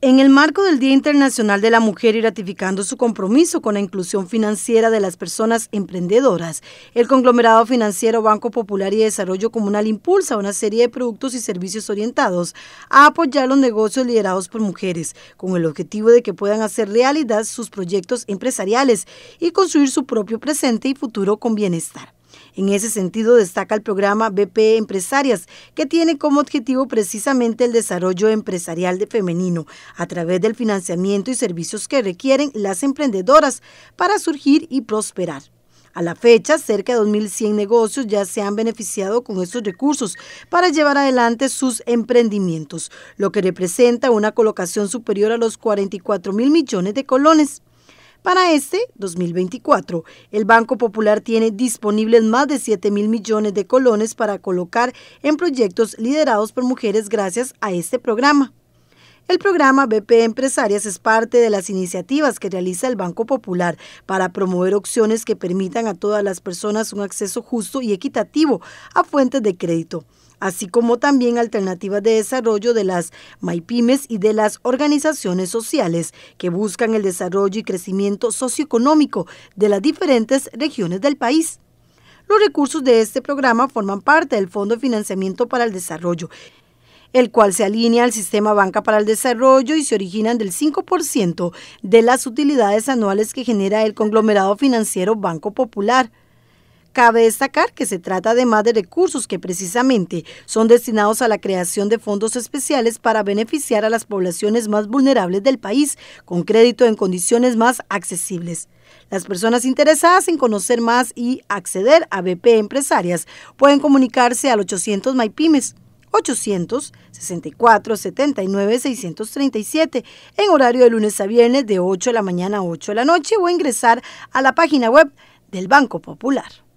En el marco del Día Internacional de la Mujer y ratificando su compromiso con la inclusión financiera de las personas emprendedoras, el conglomerado financiero Banco Popular y Desarrollo Comunal impulsa una serie de productos y servicios orientados a apoyar los negocios liderados por mujeres, con el objetivo de que puedan hacer realidad sus proyectos empresariales y construir su propio presente y futuro con bienestar. En ese sentido, destaca el programa BP Empresarias, que tiene como objetivo precisamente el desarrollo empresarial de femenino a través del financiamiento y servicios que requieren las emprendedoras para surgir y prosperar. A la fecha, cerca de 2.100 negocios ya se han beneficiado con estos recursos para llevar adelante sus emprendimientos, lo que representa una colocación superior a los 44 mil millones de colones. Para este 2024, el Banco Popular tiene disponibles más de 7 mil millones de colones para colocar en proyectos liderados por mujeres gracias a este programa. El programa BP Empresarias es parte de las iniciativas que realiza el Banco Popular para promover opciones que permitan a todas las personas un acceso justo y equitativo a fuentes de crédito así como también alternativas de desarrollo de las MIPIMES y de las organizaciones sociales que buscan el desarrollo y crecimiento socioeconómico de las diferentes regiones del país. Los recursos de este programa forman parte del Fondo de Financiamiento para el Desarrollo, el cual se alinea al sistema Banca para el Desarrollo y se originan del 5% de las utilidades anuales que genera el conglomerado financiero Banco Popular. Cabe destacar que se trata además de recursos que precisamente son destinados a la creación de fondos especiales para beneficiar a las poblaciones más vulnerables del país con crédito en condiciones más accesibles. Las personas interesadas en conocer más y acceder a BP Empresarias pueden comunicarse al 800 MyPymes 800 64 79 637 en horario de lunes a viernes de 8 de la mañana a 8 de la noche o ingresar a la página web del Banco Popular.